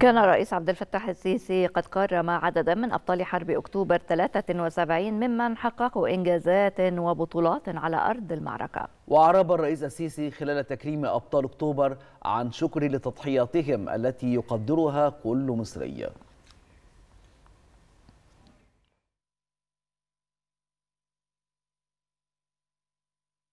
كان الرئيس عبد الفتاح السيسي قد قرم عددا من أبطال حرب أكتوبر 73 ممن حققوا إنجازات وبطولات على أرض المعركة وأعرب الرئيس السيسي خلال تكريم أبطال أكتوبر عن شكر لتضحياتهم التي يقدرها كل مصري